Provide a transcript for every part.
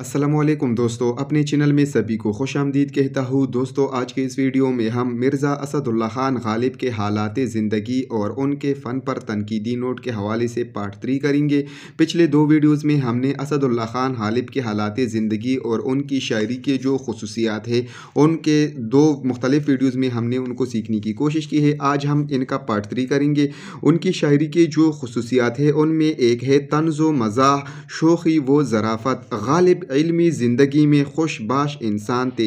असलम दोस्तों अपने चैनल में सभी को खुश आमदीद कहता हूँ दोस्तों आज के इस वीडियो में हम मिर्ज़ा असदुल्ला खान गालिब के हालात ज़िंदगी और उनके फ़न पर तनकीदी नोट के हवाले से पार्ट थ्री करेंगे पिछले दो वीडियोस में हमने असदुल्ला खान गालिब के हालात ज़िंदगी और उनकी शायरी के जो खसूसियात हैं उनके दो मुख्तलिफ़ वीडियोज़ में हमने उनको सीखने की कोशिश की है आज हम इनका पार्ट थ्री करेंगे उनकी शायरी के जो खसूसियात है उनमें एक है व मज़ा शोखी व ज़राफ़त गालिब इलमी ज़िंदगी में खुशबाश इंसान थे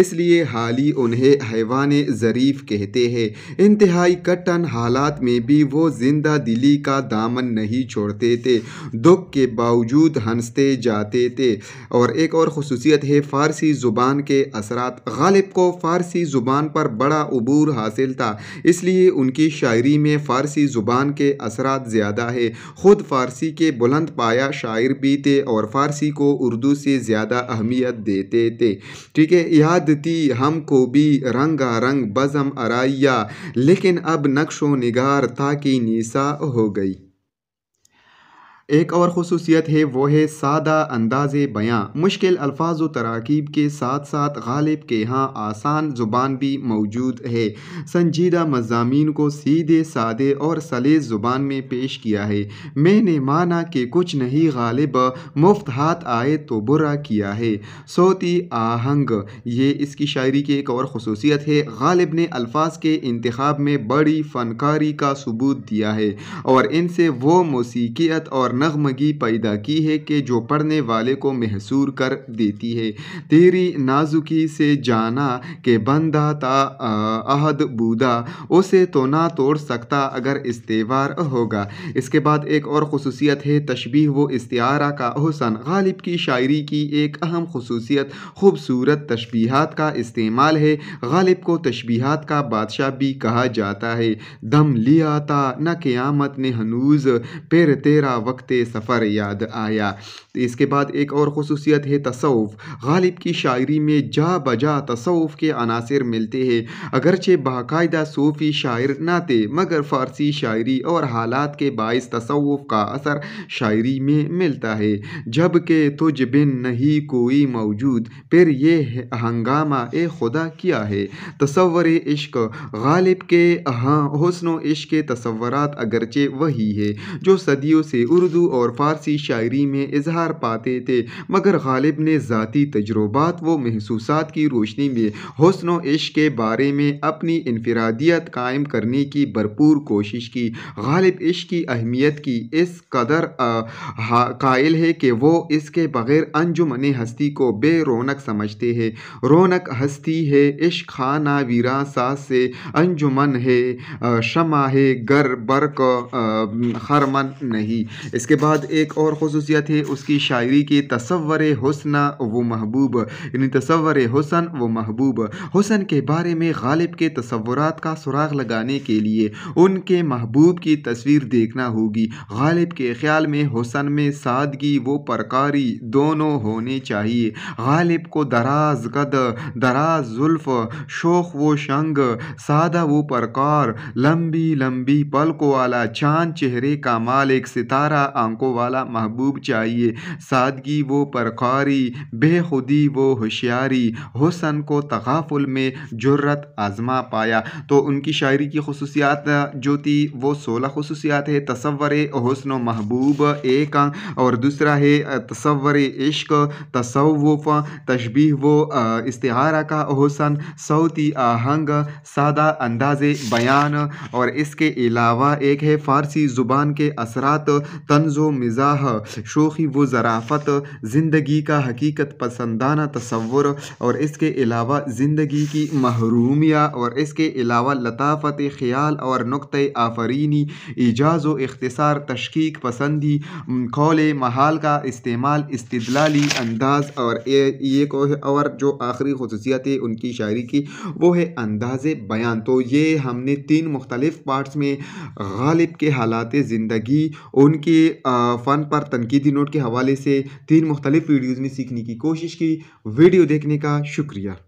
इसलिए हाल ही उन्हें हैवान ज़रीफ़ कहते हैं इंतहाई कटन हालात में भी वो जिंदा दिली का दामन नहीं छोड़ते थे दुख के बावजूद हंसते जाते थे और एक और खसूसियत है फ़ारसी ज़ुबान के असरात गालिब को फ़ारसी ज़ुबान पर बड़ा अबूर हासिल था इसलिए उनकी शायरी में फ़ारसी ज़ुबान के असरात ज़्यादा है ख़ुद फ़ारसी के बुलंद पाया शायर भी थे और फ़ारसी को उर्दू से ज़्यादा अहमियत देते थे ठीक है याद थी हमको भी रंगा रंग बज़म अराइया लेकिन अब नक्शो निगार था कि निशा हो गई एक और खसूसियत है वो है सादा अंदाज बयाँ मुश्किल अल्फाज व तराकीब के साथ साथ गालिब के यहाँ आसान ज़ुबान भी मौजूद है संजीदा मजामी को सीधे सादे और सलेस ज़ुबान में पेश किया है मैंने माना कि कुछ नहीं गालिब मुफ्त हाथ आए तो बुरा किया है सोती आहंग ये इसकी शायरी की एक और खसूसियत है गालिब ने अल्फाज के इंतब में बड़ी फनकारी का सबूत दिया है और इनसे वो मौसीकीत और नगमगी पैदा की है कि जो पढ़ने वाले को महसूर कर देती है तेरी नाजुकी से जाना के बंदा था अहद बूदा उसे तो ना तोड़ सकता अगर इस्तेवार होगा इसके बाद एक और खसूसियत है तशबीह व इस्तारा का हुसन गालिब की शायरी की एक अहम खसूसियत खूबसूरत तशबीहात का इस्तेमाल है गालिब को तशबीहात का बादशाह भी कहा जाता है दम लिया था न क़्यामत ने हनूज फिर तेरा वक्त रास्ते सफ़र याद आया इसके बाद एक और खसूसियत है तसवुफ़ गालिब की शायरी में जा बजा तसवुफ़ के अनासर मिलते हैं अगरचे बाकायदा सूफ़ी शायर ना थे मगर फ़ारसी शायरी और हालात के बायस तसवुफ़ का असर शायरी में मिलता है जबकि तुझ बिन नहीं कोई मौजूद फिर ये हंगामा ए खुदा किया है तस्वर इश्क गालिब के हाँ हसन इश्क के तस्वरत अगरचे वही है जो सदियों से उर्दू और फ़ारसी शायरी में इजहार करार पाते थे मगर गालिब ने ज़ाती तजुर्बात व महसूस की रोशनी में हसन इश्क के बारे में अपनी इनफरादियत कायम करने की भरपूर कोशिश की गालिब इश्क की अहमियत की इस कदर कायल है कि वो इसके बगैर अंजुमन हस्ती को बेरोनक समझते हैं रौनक हस्ती है इश्क खाना सास से अंजुमन है शमा है गर बर्क खरमन नहीं इसके बाद एक और खसूसियत है उसकी उसकी शायरी के तस्वर हसन व महबूब यानी तस्वर हसन व महबूब हसन के बारे में गालिब के तस्वुरात का सुराग लगाने के लिए उनके महबूब की तस्वीर देखना होगी गालिब के ख्याल में हसन में सादगी व परकारी दोनों होने चाहिए गालिब को दराज कद दराज जुल्फ शोख व शंग सादा व परकार लंबी लंबी पलकों वाला चांद चेहरे का मालिक सितारा आंखों वाला महबूब चाहिए सादगी वो परकारी बेखुदी वो होशियारी हुसन को तगाफुल में जुर्रत आज़मा पाया तो उनकी शायरी की खसूसियात जो थी वो सोलह खसूसियात है तस्वर हसन महबूब एक और दूसरा है तस्वर इश्क तसवुफ़ तशबी वो इस्तारा का हसन सऊती आहंग सादा अंदाज बयान और इसके अलावा एक है फ़ारसी ज़ुबान के असरात तंज़ो मिजाह शोखी वो ज़राफ़त ज़िंदगी का हकीकत पसंदाना तस्वुर और इसके अलावा ज़िंदगी की महरूमिया और इसके अलावा लताफ़त ख्याल और नुक़ आफरीनी एजाज़ व अख्तसार तशकीक पसंदी कौल महाल का इस्तेमाल इस्तलाली अंदाज और ये को और जो आखिरी खसूसियात है उनकी शायरी की वो है अंदाज बयान तो ये हमने तीन मुख्तलिफ पार्ट्स में गालिब के हालात ज़िंदगी उनके फ़न पर तनकीदी नोट के हवाले हवाले से तीन मुख्तलिफ वीडियोज़ में सीखने की कोशिश की वीडियो देखने का शुक्रिया